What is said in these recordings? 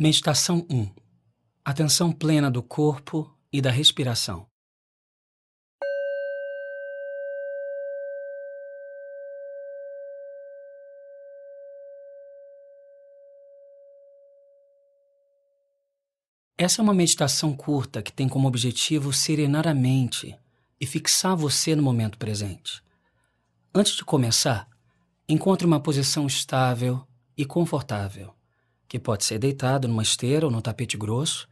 Meditação 1 Atenção plena do corpo e da respiração. Essa é uma meditação curta que tem como objetivo serenar a mente e fixar você no momento presente. Antes de começar, encontre uma posição estável e confortável que pode ser deitado numa esteira ou num tapete grosso,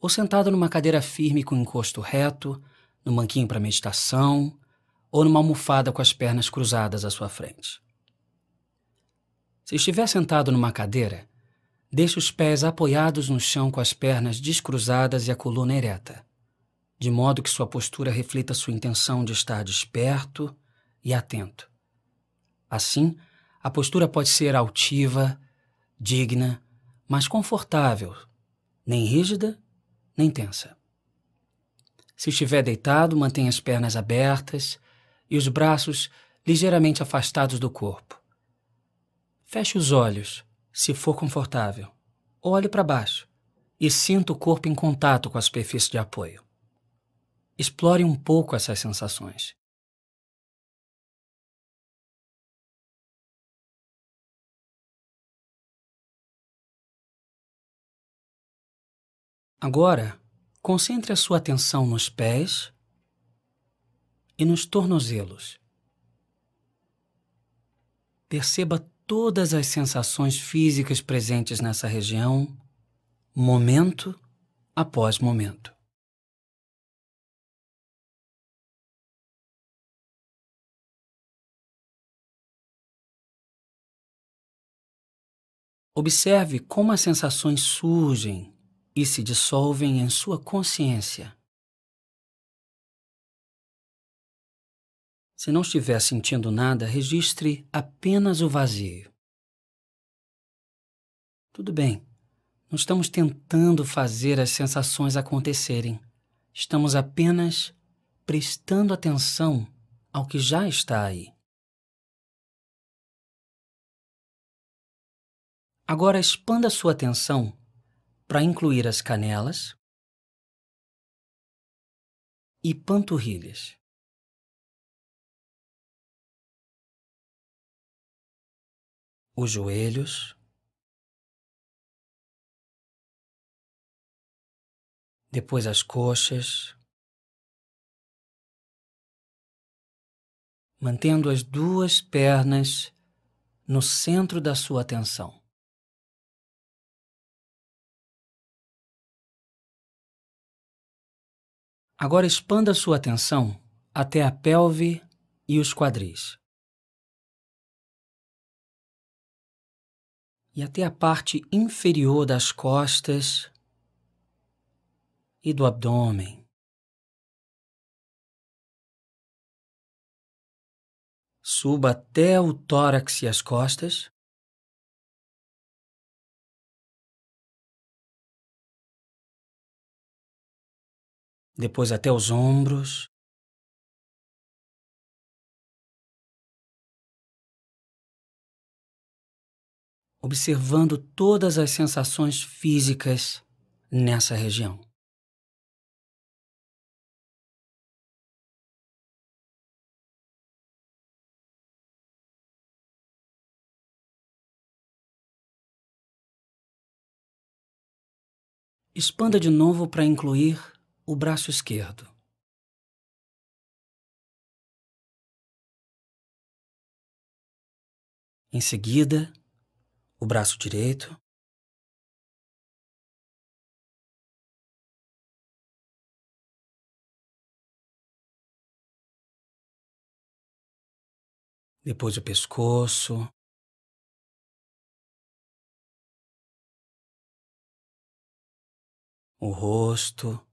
ou sentado numa cadeira firme com o encosto reto, no manquinho para meditação, ou numa almofada com as pernas cruzadas à sua frente. Se estiver sentado numa cadeira, deixe os pés apoiados no chão com as pernas descruzadas e a coluna ereta, de modo que sua postura reflita sua intenção de estar desperto e atento. Assim, a postura pode ser altiva, digna, mas confortável, nem rígida, nem tensa. Se estiver deitado, mantenha as pernas abertas e os braços ligeiramente afastados do corpo. Feche os olhos, se for confortável. Olhe para baixo e sinta o corpo em contato com a superfície de apoio. Explore um pouco essas sensações. Agora, concentre a sua atenção nos pés e nos tornozelos. Perceba todas as sensações físicas presentes nessa região, momento após momento. Observe como as sensações surgem e se dissolvem em sua consciência. Se não estiver sentindo nada, registre apenas o vazio. Tudo bem, não estamos tentando fazer as sensações acontecerem. Estamos apenas prestando atenção ao que já está aí. Agora expanda sua atenção para incluir as canelas e panturrilhas. Os joelhos, depois as coxas, mantendo as duas pernas no centro da sua atenção. Agora expanda sua atenção até a pelve e os quadris. E até a parte inferior das costas e do abdômen. Suba até o tórax e as costas. depois até os ombros. Observando todas as sensações físicas nessa região. Expanda de novo para incluir o braço esquerdo. Em seguida, o braço direito. Depois o pescoço. O rosto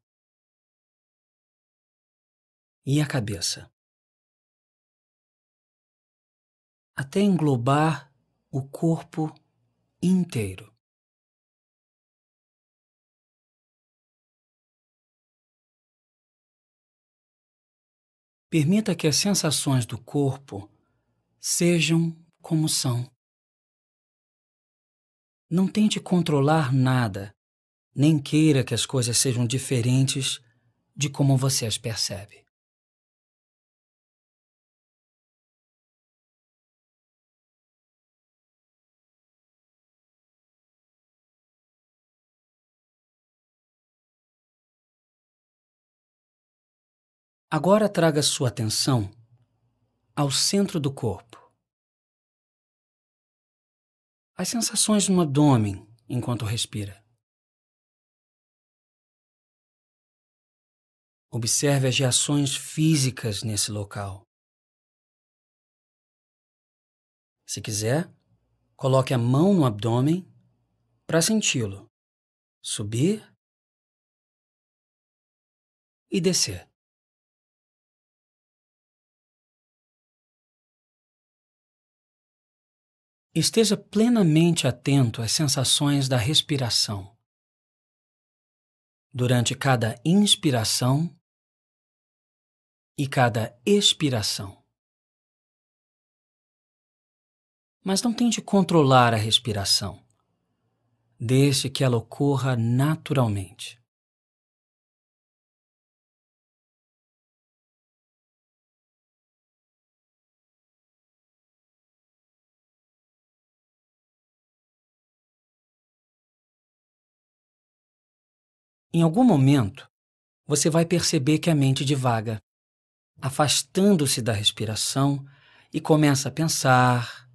e a cabeça. Até englobar o corpo inteiro. Permita que as sensações do corpo sejam como são. Não tente controlar nada, nem queira que as coisas sejam diferentes de como você as percebe. Agora traga sua atenção ao centro do corpo. As sensações no abdômen enquanto respira. Observe as reações físicas nesse local. Se quiser, coloque a mão no abdômen para senti-lo subir e descer. Esteja plenamente atento às sensações da respiração. Durante cada inspiração e cada expiração. Mas não tente controlar a respiração. Deixe que ela ocorra naturalmente. Em algum momento, você vai perceber que a mente divaga, afastando-se da respiração e começa a pensar,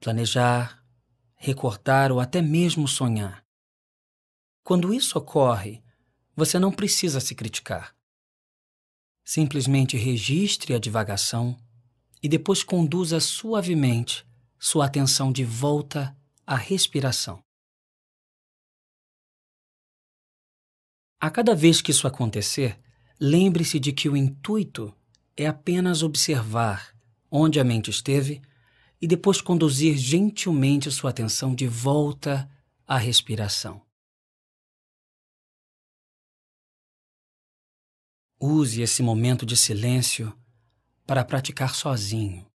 planejar, recortar ou até mesmo sonhar. Quando isso ocorre, você não precisa se criticar. Simplesmente registre a divagação e depois conduza suavemente sua atenção de volta à respiração. A cada vez que isso acontecer, lembre-se de que o intuito é apenas observar onde a mente esteve e depois conduzir gentilmente sua atenção de volta à respiração. Use esse momento de silêncio para praticar sozinho.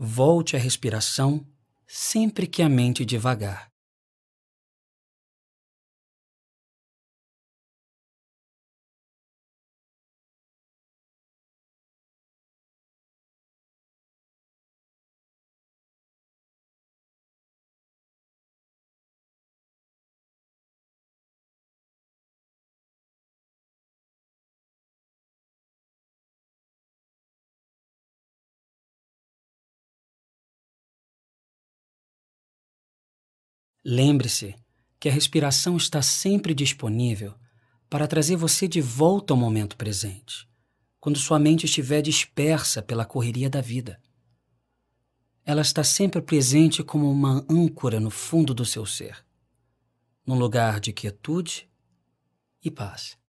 Volte à respiração sempre que a mente devagar. Lembre-se que a respiração está sempre disponível para trazer você de volta ao momento presente, quando sua mente estiver dispersa pela correria da vida. Ela está sempre presente como uma âncora no fundo do seu ser, num lugar de quietude e paz.